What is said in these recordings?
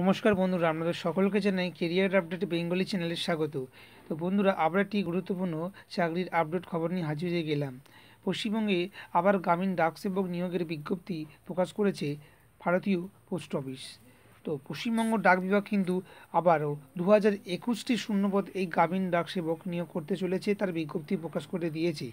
নমস্কার বন্ধুরা আপনাদের সকলকে জানাই কেরিয়ার আপডেট বেঙ্গলি চ্যানেলে স্বাগত তো বন্ধুরা আবার একটি গুরুত্বপূর্ণ চাকরির আপডেট খবর নিয়ে হাজির হয়ে গেলাম পশ্চিমবঙ্গে আবার গ্রামীণ ডাকসেবক নিয়োগের বিজ্ঞপ্তি প্রকাশ করেছে ভারতীয় পোস্ট অফিস তো পশ্চিমবঙ্গ ডাক বিভাগ কিন্তু আবারও দু হাজার একুশটি শূন্যপদ এই গ্রামীণ ডাকসেবক নিয়োগ করতে চলেছে তার বিজ্ঞপ্তি প্রকাশ করে দিয়েছে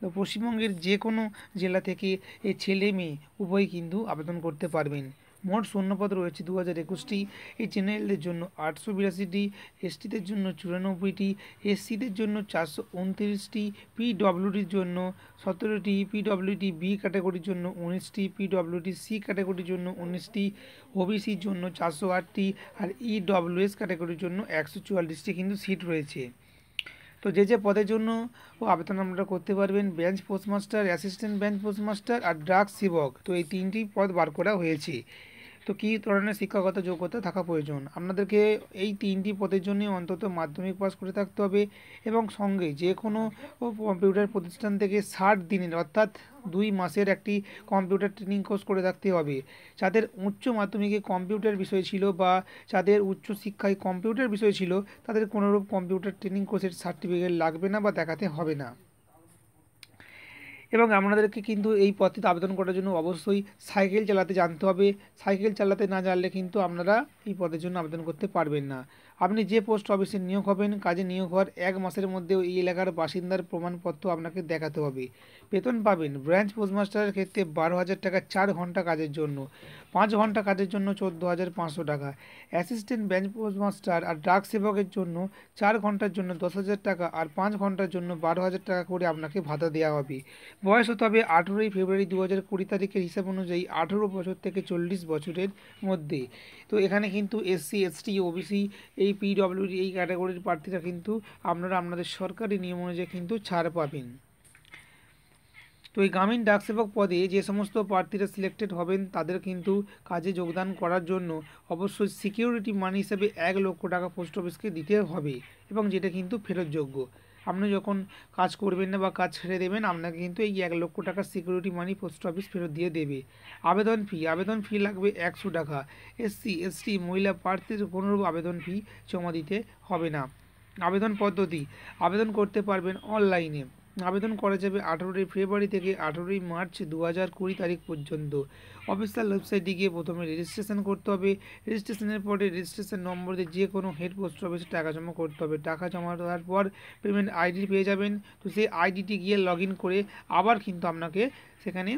তো পশ্চিমবঙ্গের যে কোনো জেলা থেকে এই ছেলে মেয়ে উভয় কিন্তু আবেদন করতে পারবেন মোট পদ রয়েছে দু হাজার একুশটি এই জেনারেলদের জন্য আটশো বিরাশিটি এসটিদের জন্য চুরানব্বইটি এসসিদের জন্য চারশো উনত্রিশটি পিডব্লিউডির জন্য সতেরোটি পিডব্লিউডি বি ক্যাটাগরির জন্য উনিশটি পিডব্লিউডি সি ক্যাটাগরির জন্য উনিশটি ওবিসির জন্য চারশো আটটি আর ইডব্লিউএস ক্যাটাগরির জন্য একশো চুয়াল্লিশটি কিন্তু সিট রয়েছে তো যে যে পদের জন্য ও আবেদন আপনারা করতে পারবেন branch postmaster assistant branch postmaster আর ড্রাগ সেবক তো এই তিনটি পদ বার করা হয়েছে তো কী ধরনের শিক্ষাগত যোগ্যতা থাকা প্রয়োজন আপনাদেরকে এই তিনটি পদের জন্য অন্তত মাধ্যমিক পাস করে থাকতে হবে এবং সঙ্গে যে কোনো কম্পিউটার প্রতিষ্ঠান থেকে ষাট দিনের অর্থাৎ দুই মাসের একটি কম্পিউটার ট্রেনিং কোর্স করে থাকতে হবে যাদের উচ্চ মাধ্যমিকে কম্পিউটার বিষয় ছিল বা যাদের উচ্চ শিক্ষায় কম্পিউটার বিষয় ছিল তাদের কোনোরূপ কম্পিউটার ট্রেনিং কোর্সের সার্টিফিকেট লাগবে না বা দেখাতে হবে না এবং আপনাদেরকে কিন্তু এই পথে আবেদন করার জন্য অবশ্যই সাইকেল চালাতে জানতে হবে সাইকেল চালাতে না জানলে কিন্তু আপনারা এই পদের জন্য আবেদন করতে পারবেন না আপনি যে পোস্ট অফিসে নিয়োগ হবেন কাজে নিয়োগ হওয়ার এক মাসের মধ্যে এই এলাকার বাসিন্দার প্রমাণপত্র আপনাকে দেখাতে হবে বেতন পাবেন ব্রাঞ্চ পোস্টমাস্টারের ক্ষেত্রে বারো হাজার টাকা চার ঘন্টা কাজের জন্য পাঁচ ঘন্টা কাজের জন্য চোদ্দো হাজার পাঁচশো টাকা অ্যাসিস্ট্যান্ট বেঞ্চ মাস্টার আর ডাক সেবকের জন্য চার ঘন্টার জন্য দশ হাজার টাকা আর পাঁচ ঘন্টার জন্য বারো হাজার টাকা করে আপনাকে ভাতা দেওয়া হবে বয়স হতে হবে আঠেরোই ফেব্রুয়ারি দু হাজার কুড়ি তারিখের হিসাব অনুযায়ী আঠেরো বছর থেকে চল্লিশ বছরের মধ্যে তো এখানে কিন্তু এসসি এসটি ওবিসি এই পিডব্লিউডি এই ক্যাটাগরির প্রার্থীরা কিন্তু আপনারা আপনাদের সরকারি নিয়ম অনুযায়ী কিন্তু ছাড় পাবেন তো এই গ্রামীণ ডাকসেবক পদে যে সমস্ত প্রার্থীরা সিলেক্টেড হবেন তাদের কিন্তু কাজে যোগদান করার জন্য অবশ্যই সিকিউরিটি মানি হিসেবে এক লক্ষ টাকা পোস্ট অফিসকে দিতে হবে এবং যেটা কিন্তু ফেরতযোগ্য আপনি যখন কাজ করবেন না বা কাজ ছেড়ে দেবেন আপনাকে কিন্তু এই এক লক্ষ টাকার সিকিউরিটি মানি পোস্ট অফিস ফেরত দিয়ে দেবে আবেদন ফি আবেদন ফি লাগবে একশো টাকা এসসি এসটি মহিলা প্রার্থীর কোনোরূপ আবেদন ফি জমা দিতে হবে না আবেদন পদ্ধতি আবেদন করতে পারবেন অনলাইনে আবেদন করা যাবে আঠেরোই ফেব্রুয়ারি থেকে আঠেরোই মার্চ দু হাজার কুড়ি তারিখ পর্যন্ত অফিসিয়াল ওয়েবসাইটে গিয়ে প্রথমে রেজিস্ট্রেশন করতে হবে রেজিস্ট্রেশনের পরে রেজিস্ট্রেশন নম্বরে যে কোনো হেড পোস্ট অফিসে টাকা জমা করতে হবে টাকা জমা দেওয়ার পর পেমেন্ট আইডি পেয়ে যাবেন তো সেই আইডিটি গিয়ে লগ করে আবার কিন্তু আপনাকে সেখানে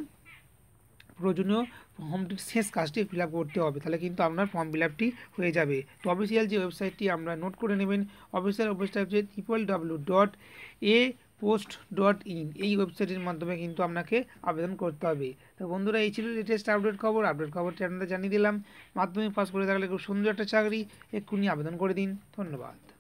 প্রয়োজনীয় ফর্মটির শেষ কাজটি ফিল করতে হবে তাহলে কিন্তু আপনার ফর্ম ফিল হয়ে যাবে তো অফিসিয়াল যে ওয়েবসাইটটি আমরা নোট করে নেবেন অফিসিয়াল ওয়েবসাইট হচ্ছে triple W dot A post dot in এই ওয়েবসাইটের মাধ্যমে কিন্তু আপনাকে আবেদন করতে হবে তো বন্ধুরা এই ছিল লেটেস্ট আপডেট খবর আপডেট খবরটি আপনাদের জানিয়ে দিলাম মাধ্যমিক পাস করে থাকলে খুব সুন্দর একটা চাকরি এক্ষুনি আবেদন করে দিন ধন্যবাদ